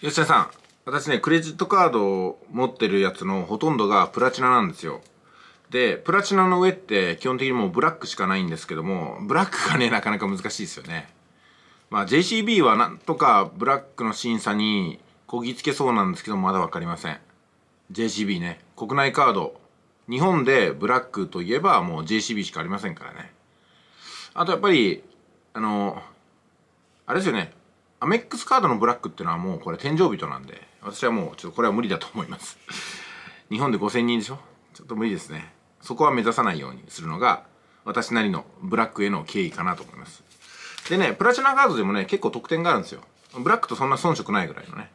吉田さん、私ね、クレジットカードを持ってるやつのほとんどがプラチナなんですよ。で、プラチナの上って基本的にもうブラックしかないんですけども、ブラックがね、なかなか難しいですよね。まあ JCB はなんとかブラックの審査にこぎつけそうなんですけど、まだわかりません。JCB ね、国内カード。日本でブラックといえばもう JCB しかありませんからね。あとやっぱり、あの、あれですよね。アメックスカードのブラックっていうのはもうこれ天井人なんで、私はもうちょっとこれは無理だと思います。日本で5000人でしょちょっと無理ですね。そこは目指さないようにするのが、私なりのブラックへの敬意かなと思います。でね、プラチナカードでもね、結構得点があるんですよ。ブラックとそんな遜色ないぐらいのね。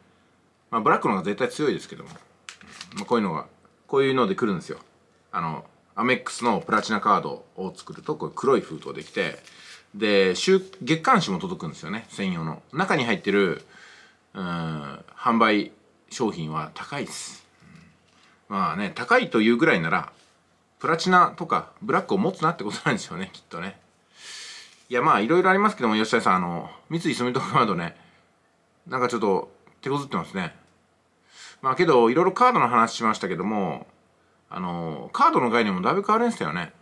まあ、ブラックの方が絶対強いですけども。まあ、こういうのが、こういうので来るんですよ。あの、アメックスのプラチナカードを作ると、これ黒い封筒できて、で週月刊誌も届くんですよね専用の中に入ってるうん販売商品は高いです、うん、まあね高いというぐらいならプラチナとかブラックを持つなってことなんですよねきっとねいやまあいろいろありますけども吉田さんあの三井住友カードねなんかちょっと手こずってますねまあけどいろいろカードの話しましたけどもあのカードの概念もだいぶ変わるんですよね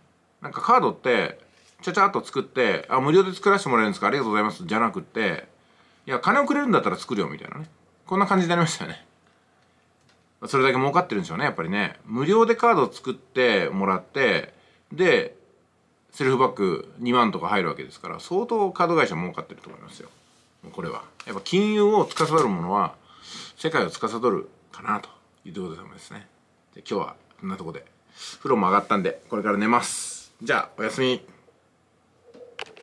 なんかカードってちゃちゃっと作ってあ無料で作らせてもらえるんですかありがとうございますじゃなくていや金をくれるんだったら作るよみたいなねこんな感じになりましたよねそれだけ儲かってるんでしょうねやっぱりね無料でカードを作ってもらってでセルフバッグ2万とか入るわけですから相当カード会社儲かってると思いますよもうこれはやっぱ金融を司るものは世界を司るかなというところでですね今日はこんなとこで風呂も上がったんでこれから寝ますじゃあおやすみ